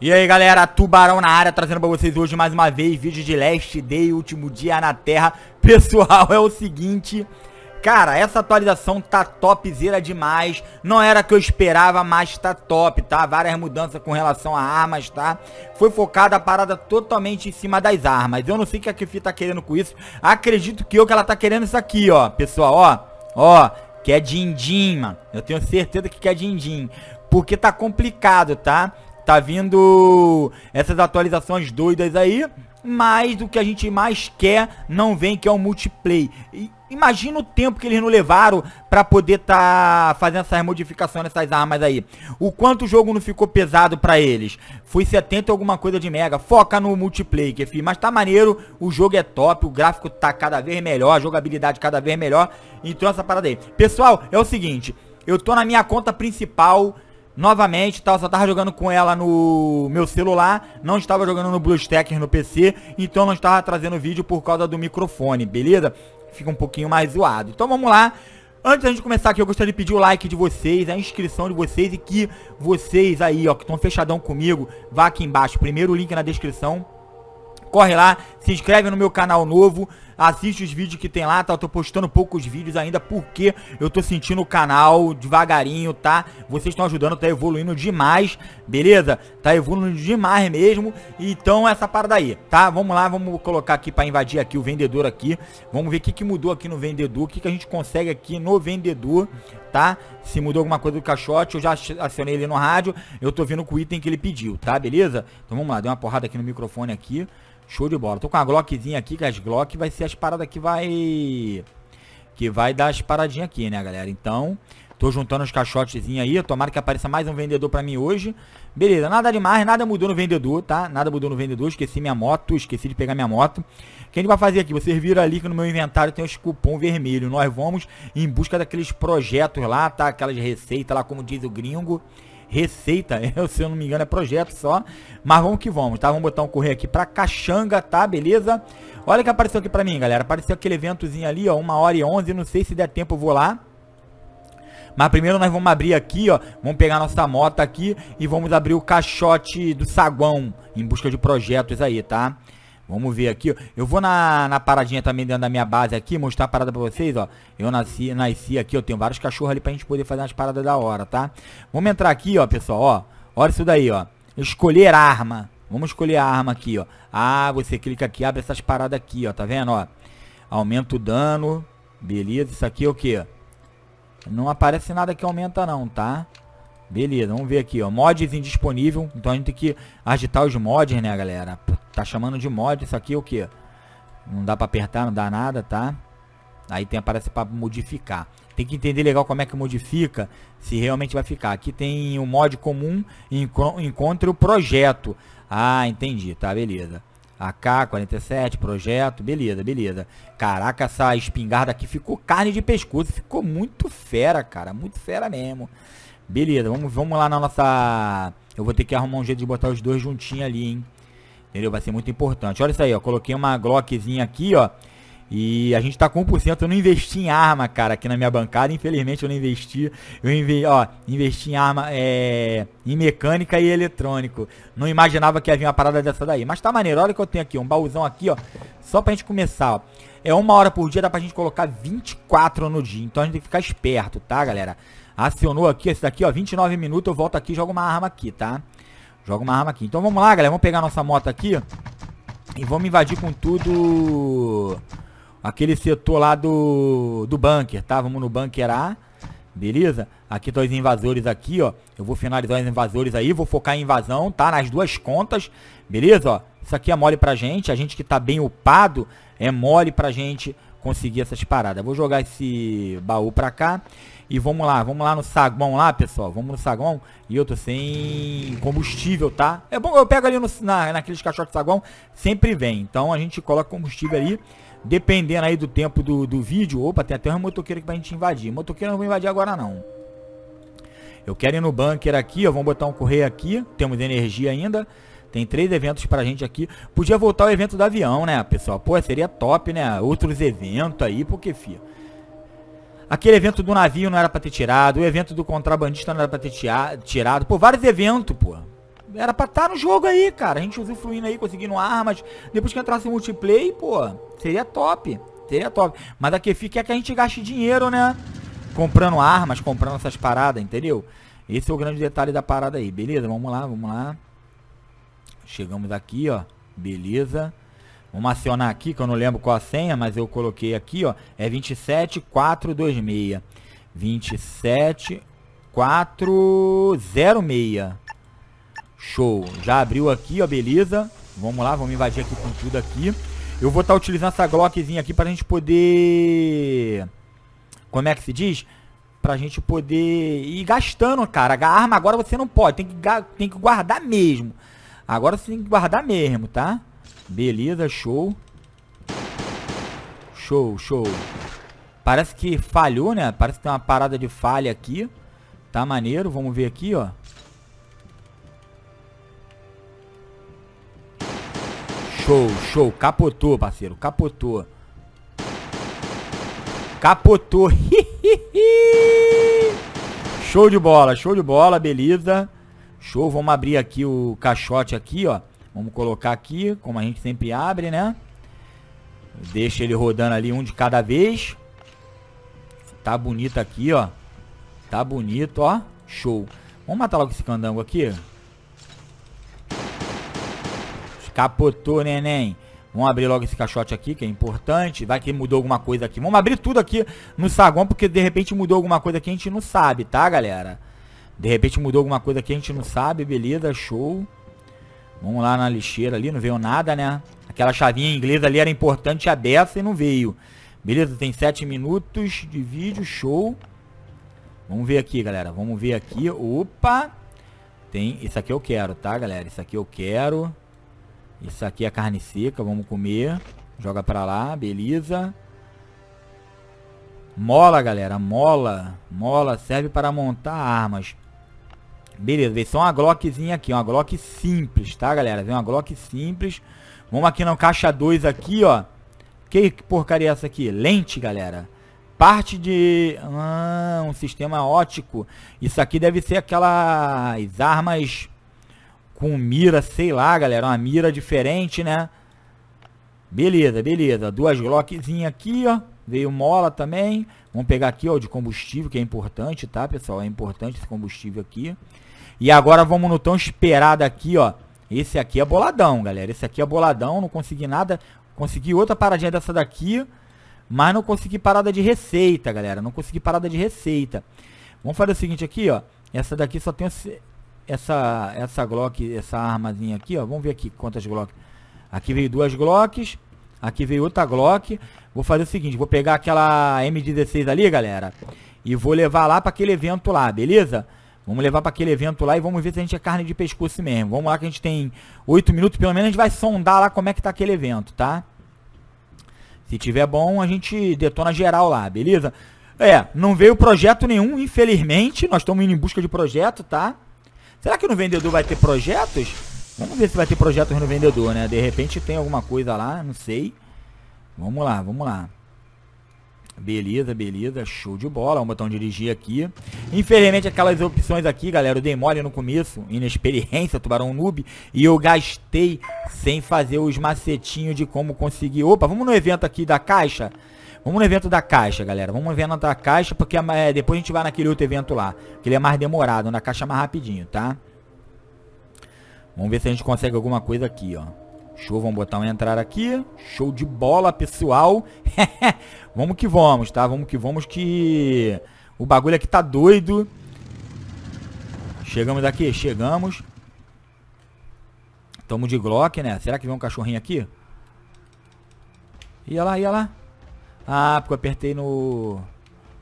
E aí galera, Tubarão na área, trazendo pra vocês hoje mais uma vez vídeo de Last Day, último dia na Terra Pessoal, é o seguinte, cara, essa atualização tá topzera demais Não era que eu esperava, mas tá top, tá? Várias mudanças com relação a armas, tá? Foi focada a parada totalmente em cima das armas Eu não sei o que a Kifi tá querendo com isso Acredito que eu que ela tá querendo isso aqui, ó Pessoal, ó, ó é din-din, mano Eu tenho certeza que é din-din Porque tá complicado, tá? Tá vindo essas atualizações doidas aí. Mas o que a gente mais quer não vem, que é o multiplayer. E imagina o tempo que eles não levaram para poder tá fazendo essas modificações nessas armas aí. O quanto o jogo não ficou pesado para eles. Foi 70 alguma coisa de mega. Foca no multiplayer, é filho. Mas tá maneiro, o jogo é top, o gráfico tá cada vez melhor, a jogabilidade cada vez melhor. Então essa parada aí. Pessoal, é o seguinte, eu tô na minha conta principal novamente, tá? Eu só tava jogando com ela no meu celular, não estava jogando no BlueStacker no PC, então não estava trazendo vídeo por causa do microfone, beleza? Fica um pouquinho mais zoado. Então vamos lá. Antes da gente começar aqui, eu gostaria de pedir o like de vocês, a inscrição de vocês e que vocês aí, ó, que estão fechadão comigo, vá aqui embaixo, primeiro link na descrição. Corre lá, se inscreve no meu canal novo, assiste os vídeos que tem lá, tá? Eu tô postando poucos vídeos ainda porque eu tô sentindo o canal devagarinho, tá? Vocês estão ajudando, tá evoluindo demais, beleza? Tá evoluindo demais mesmo, então essa parada aí, tá? Vamos lá, vamos colocar aqui pra invadir aqui o vendedor aqui, vamos ver o que, que mudou aqui no vendedor, o que, que a gente consegue aqui no vendedor, tá? Se mudou alguma coisa do caixote, eu já acionei ele no rádio, eu tô vindo com o item que ele pediu, tá? Beleza? Então vamos lá, deu uma porrada aqui no microfone aqui, show de bola. Tô com a Glockzinha aqui, que as Glock vai ser as paradas que vai. Que vai dar as paradinhas aqui, né, galera? Então, tô juntando os caixotezinhos aí. Tomara que apareça mais um vendedor pra mim hoje. Beleza, nada demais, nada mudou no vendedor, tá? Nada mudou no vendedor. Esqueci minha moto, esqueci de pegar minha moto. O que a gente vai fazer aqui? Vocês viram ali que no meu inventário tem os cupom vermelho. Nós vamos em busca daqueles projetos lá, tá? Aquelas receitas lá, como diz o gringo. Receita, é, se eu não me engano, é projeto só. Mas vamos que vamos, tá? Vamos botar um correr aqui pra Caxanga, tá? Beleza? Olha que apareceu aqui pra mim, galera. Apareceu aquele eventozinho ali, ó. 1 hora e 11. Não sei se der tempo, eu vou lá. Mas primeiro nós vamos abrir aqui, ó. Vamos pegar nossa moto aqui e vamos abrir o caixote do saguão em busca de projetos aí, tá? Tá? Vamos ver aqui. Eu vou na, na paradinha também dentro da minha base aqui, mostrar a parada pra vocês, ó. Eu nasci, nasci aqui, eu tenho vários cachorros ali pra gente poder fazer umas paradas da hora, tá? Vamos entrar aqui, ó, pessoal, ó. Olha isso daí, ó. Escolher arma. Vamos escolher a arma aqui, ó. Ah, você clica aqui, abre essas paradas aqui, ó. Tá vendo, ó? Aumenta o dano. Beleza, isso aqui é o quê? Não aparece nada que aumenta não, tá? Beleza, vamos ver aqui, ó. Mods indisponível. Então a gente tem que agitar os mods, né, galera? Tá chamando de mod isso aqui é o que? Não dá pra apertar, não dá nada, tá? Aí tem aparece para modificar. Tem que entender legal como é que modifica, se realmente vai ficar. Aqui tem o um mod comum, encontre o projeto. Ah, entendi, tá, beleza. AK-47, projeto, beleza, beleza. Caraca, essa espingarda aqui ficou carne de pescoço, ficou muito fera, cara, muito fera mesmo. Beleza, vamos, vamos lá na nossa... Eu vou ter que arrumar um jeito de botar os dois juntinhos ali, hein. Entendeu? Vai ser muito importante. Olha isso aí, ó. Coloquei uma Glockzinha aqui, ó. E a gente tá com 1%. Eu não investi em arma, cara, aqui na minha bancada. Infelizmente eu não investi. Eu inve... ó, investi em arma é... em mecânica e eletrônico. Não imaginava que ia vir uma parada dessa daí. Mas tá maneiro. Olha o que eu tenho aqui. Um baúzão aqui, ó. Só pra gente começar, ó. É uma hora por dia, dá pra gente colocar 24 no dia. Então a gente tem que ficar esperto, tá, galera? Acionou aqui, esse daqui, ó, 29 minutos, eu volto aqui e jogo uma arma aqui, tá? Joga uma arma aqui. Então vamos lá, galera. Vamos pegar nossa moto aqui. E vamos invadir com tudo aquele setor lá do, do bunker, tá? Vamos no bunker A. Beleza? Aqui estão tá os invasores aqui, ó. Eu vou finalizar os invasores aí. Vou focar em invasão, tá? Nas duas contas. Beleza, ó? Isso aqui é mole pra gente. A gente que tá bem upado é mole pra gente conseguir essas paradas. Vou jogar esse baú pra cá. E vamos lá, vamos lá no saguão lá, pessoal. Vamos no saguão. E eu tô sem combustível, tá? É bom, eu pego ali no, na, naqueles caixotes de saguão, sempre vem. Então a gente coloca combustível ali. Dependendo aí do tempo do, do vídeo. Opa, tem até um motoqueiro que vai a gente invadir. Motoqueiro não vou invadir agora, não. Eu quero ir no bunker aqui, ó. Vamos botar um correio aqui. Temos energia ainda. Tem três eventos pra gente aqui. Podia voltar o evento do avião, né, pessoal? Pô, seria top, né? Outros eventos aí, porque, fia... Aquele evento do navio não era pra ter tirado. O evento do contrabandista não era pra ter tirado. Pô, vários eventos, pô. Era pra estar tá no jogo aí, cara. A gente usufruindo aí, conseguindo armas. Depois que entrasse multiplayer, pô, seria top. Seria top. Mas a Kefi quer que a gente gaste dinheiro, né? Comprando armas, comprando essas paradas, entendeu? Esse é o grande detalhe da parada aí. Beleza, vamos lá, vamos lá. Chegamos aqui, ó. Beleza. Vamos acionar aqui, que eu não lembro qual a senha, mas eu coloquei aqui, ó. É 27426. 27406. Show. Já abriu aqui, ó, beleza. Vamos lá, vamos invadir aqui com tudo aqui. Eu vou estar tá utilizando essa Glockzinha aqui pra gente poder... Como é que se diz? Pra gente poder ir gastando, cara. A arma agora você não pode, tem que, tem que guardar mesmo. Agora você tem que guardar mesmo, Tá? Beleza, show. Show, show. Parece que falhou, né? Parece que tem uma parada de falha aqui. Tá maneiro, vamos ver aqui, ó. Show, show. Capotou, parceiro. Capotou. Capotou. show de bola, show de bola, beleza. Show, vamos abrir aqui o caixote aqui, ó. Vamos colocar aqui, como a gente sempre abre, né? Deixa ele rodando ali um de cada vez. Tá bonito aqui, ó. Tá bonito, ó. Show. Vamos matar logo esse candango aqui. Capotou, neném. Vamos abrir logo esse caixote aqui, que é importante. Vai que mudou alguma coisa aqui. Vamos abrir tudo aqui no saguão, porque de repente mudou alguma coisa que a gente não sabe, tá, galera? De repente mudou alguma coisa que a gente não sabe. Beleza, show. Vamos lá na lixeira ali, não veio nada, né? Aquela chavinha inglesa ali era importante a dessa e não veio. Beleza, tem 7 minutos de vídeo, show. Vamos ver aqui, galera. Vamos ver aqui. Opa! Tem... Isso aqui eu quero, tá, galera? Isso aqui eu quero. Isso aqui é carne seca, vamos comer. Joga pra lá, beleza. Mola, galera, mola. Mola serve para montar armas. Beleza, veio só uma Glockzinha aqui, uma Glock simples, tá, galera? Vem uma Glock simples. Vamos aqui na caixa 2 aqui, ó. Que porcaria é essa aqui? Lente, galera. Parte de... Ah, um sistema ótico. Isso aqui deve ser aquelas armas com mira, sei lá, galera. Uma mira diferente, né? Beleza, beleza. Duas Glockzinhas aqui, ó. Veio mola também. Vamos pegar aqui, ó, de combustível, que é importante, tá, pessoal? É importante esse combustível aqui. E agora vamos no tão esperado aqui, ó. Esse aqui é boladão, galera. Esse aqui é boladão, não consegui nada. Consegui outra paradinha dessa daqui, mas não consegui parada de receita, galera. Não consegui parada de receita. Vamos fazer o seguinte aqui, ó. Essa daqui só tem essa essa Glock, essa armazinha aqui, ó. Vamos ver aqui quantas Glock. Aqui veio duas Glocks, aqui veio outra Glock. Vou fazer o seguinte, vou pegar aquela M16 ali, galera, e vou levar lá para aquele evento lá, beleza? Vamos levar para aquele evento lá e vamos ver se a gente é carne de pescoço mesmo. Vamos lá que a gente tem oito minutos, pelo menos a gente vai sondar lá como é que tá aquele evento, tá? Se tiver bom, a gente detona geral lá, beleza? É, não veio projeto nenhum, infelizmente. Nós estamos indo em busca de projeto, tá? Será que no vendedor vai ter projetos? Vamos ver se vai ter projetos no vendedor, né? De repente tem alguma coisa lá, não sei. Vamos lá, vamos lá. Beleza, beleza, show de bola, um botão dirigir aqui Infelizmente aquelas opções aqui, galera, eu dei mole no começo, inexperiência, tubarão noob E eu gastei sem fazer os macetinhos de como conseguir Opa, vamos no evento aqui da caixa Vamos no evento da caixa, galera, vamos no evento da caixa Porque é, depois a gente vai naquele outro evento lá Que ele é mais demorado, na caixa é mais rapidinho, tá? Vamos ver se a gente consegue alguma coisa aqui, ó Show, vamos botar um entrar aqui. Show de bola, pessoal. Vamos que vamos, tá? Vamos que vamos que... O bagulho aqui tá doido. Chegamos aqui, chegamos. Tamo de Glock, né? Será que vem um cachorrinho aqui? Ia lá, ia lá. Ah, porque eu apertei no...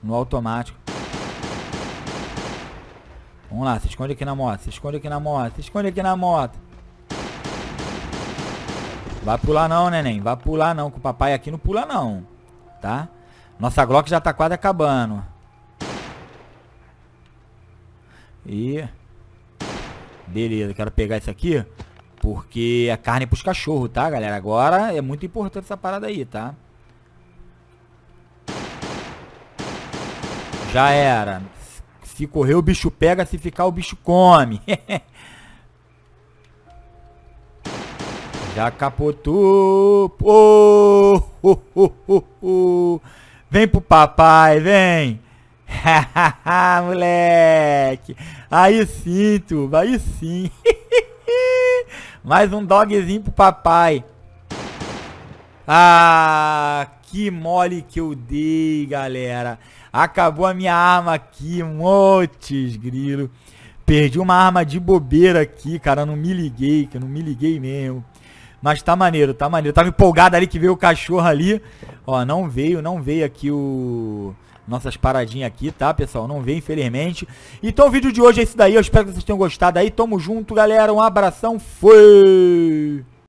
No automático. Vamos lá, se esconde aqui na moto, se esconde aqui na moto, se esconde aqui na moto. Vai pular não, neném. Vai pular não, que o papai aqui não pula não tá? Nossa Glock já tá quase acabando. E... Beleza, quero pegar isso aqui. Porque a carne é pros cachorros, tá, galera? Agora é muito importante essa parada aí, tá? Já era. Se correr o bicho pega, se ficar o bicho come. Já capotou. Oh, oh, oh, oh, oh. Vem pro papai, vem. moleque. Aí sim, turma, aí sim. Mais um dogzinho pro papai. Ah, que mole que eu dei, galera. Acabou a minha arma aqui, motes, grilo. Perdi uma arma de bobeira aqui, cara. Não me liguei, que eu não me liguei mesmo. Mas tá maneiro, tá maneiro. tava empolgado ali que veio o cachorro ali. Ó, não veio, não veio aqui o nossas paradinhas aqui, tá, pessoal? Não veio infelizmente. Então o vídeo de hoje é esse daí. Eu espero que vocês tenham gostado aí. Tamo junto, galera. Um abração. Fui!